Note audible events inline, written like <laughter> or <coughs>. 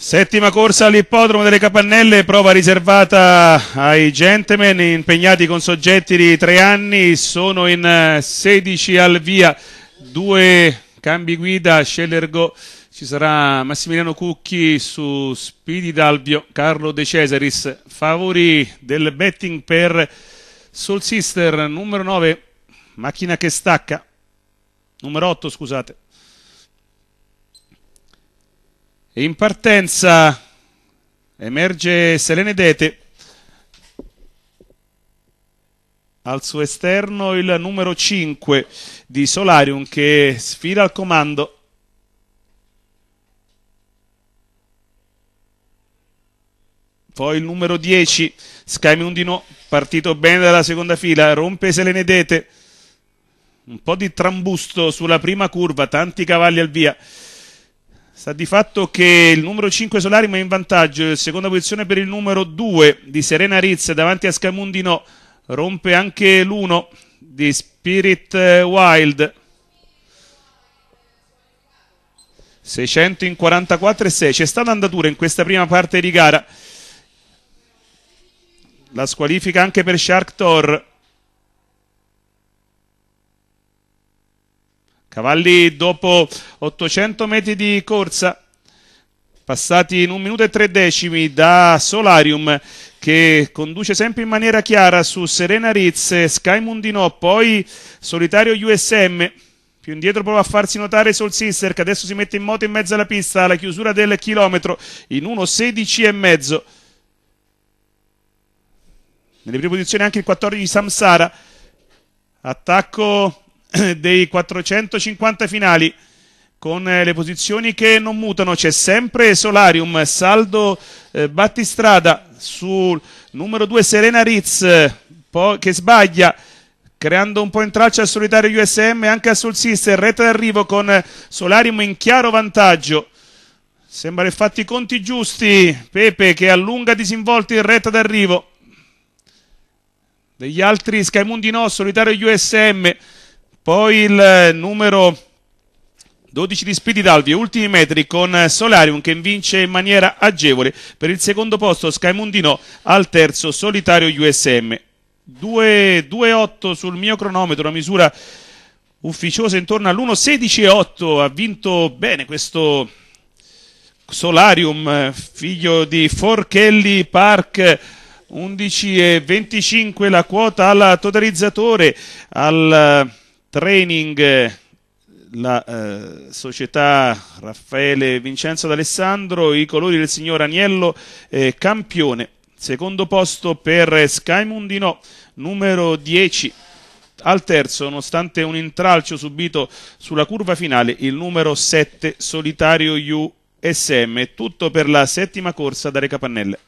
Settima corsa all'ippodromo delle Capannelle, prova riservata ai gentlemen impegnati con soggetti di tre anni, sono in 16 eh, al via, due cambi guida, Scellergo, ci sarà Massimiliano Cucchi su Speedy Dalvio, Carlo De Cesaris, favori del betting per Soul Sister, numero 9, macchina che stacca, numero 8 scusate. In partenza emerge Selenedete, al suo esterno il numero 5 di Solarium che sfida al comando. Poi il numero 10, Scaimundino, partito bene dalla seconda fila, rompe Selenedete. Un po' di trambusto sulla prima curva, tanti cavalli al via. Sta di fatto che il numero 5 Solari ma in vantaggio, seconda posizione per il numero 2 di Serena Riz davanti a Scamundino, rompe anche l'1 di Spirit eh, Wild. 600 in 44 e 6. C'è stata andatura in questa prima parte di gara. La squalifica anche per Shark Tor. Cavalli dopo 800 metri di corsa, passati in un minuto e tre decimi da Solarium che conduce sempre in maniera chiara su Serena Ritz, Sky Mundinò, poi solitario USM. Più indietro prova a farsi notare Sol Sister che adesso si mette in moto in mezzo alla pista alla chiusura del chilometro in 1.16 e mezzo. Nelle prime posizioni anche il 14 Samsara. Attacco <coughs> dei 450 finali con eh, le posizioni che non mutano c'è sempre Solarium saldo eh, battistrada sul numero 2 Serena Ritz che sbaglia creando un po' in traccia al solitario USM anche a Soul Sister rete d'arrivo con eh, Solarium in chiaro vantaggio sembra aver i conti giusti Pepe che allunga disinvolti in rete d'arrivo degli altri Skymundi no solitario USM poi il eh, numero 12 di Speedy Dalvi, ultimi metri con eh, Solarium che vince in maniera agevole. Per il secondo posto Sky Mundino, al terzo Solitario USM. 2-8 sul mio cronometro, una misura ufficiosa intorno all'1-16-8. Ha vinto bene questo Solarium, eh, figlio di Forchelli Park. 11 e 25 la quota al totalizzatore al Training, eh, la eh, società Raffaele Vincenzo D'Alessandro, i colori del signor Agnello eh, Campione. Secondo posto per Sky Mundino, numero 10. Al terzo, nonostante un intralcio subito sulla curva finale, il numero 7 solitario USM. Tutto per la settima corsa dalle capannelle.